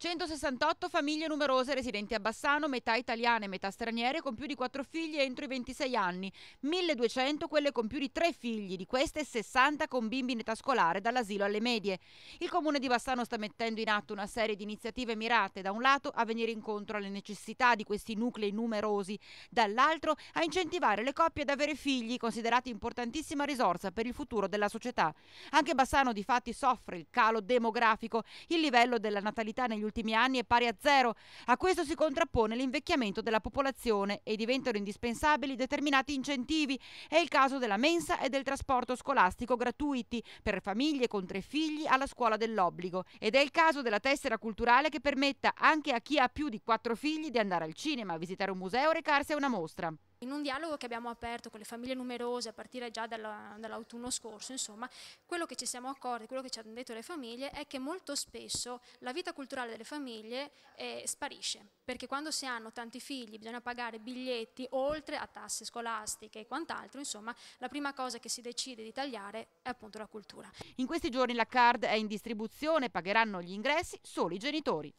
168 famiglie numerose residenti a Bassano, metà italiane e metà straniere, con più di 4 figli entro i 26 anni, 1200 quelle con più di 3 figli, di queste 60 con bimbi in età scolare dall'asilo alle medie. Il comune di Bassano sta mettendo in atto una serie di iniziative mirate, da un lato a venire incontro alle necessità di questi nuclei numerosi, dall'altro a incentivare le coppie ad avere figli, considerati importantissima risorsa per il futuro della società. Anche Bassano di fatti soffre il calo demografico, il livello della natalità negli ultimi anni è pari a zero. A questo si contrappone l'invecchiamento della popolazione e diventano indispensabili determinati incentivi. È il caso della mensa e del trasporto scolastico gratuiti per famiglie con tre figli alla scuola dell'obbligo. Ed è il caso della tessera culturale che permetta anche a chi ha più di quattro figli di andare al cinema, visitare un museo o recarsi a una mostra. In un dialogo che abbiamo aperto con le famiglie numerose a partire già dall'autunno scorso, insomma, quello che ci siamo accorti, quello che ci hanno detto le famiglie è che molto spesso la vita culturale delle famiglie eh, sparisce, perché quando si hanno tanti figli bisogna pagare biglietti oltre a tasse scolastiche e quant'altro, insomma, la prima cosa che si decide di tagliare è appunto la cultura. In questi giorni la card è in distribuzione, pagheranno gli ingressi solo i genitori.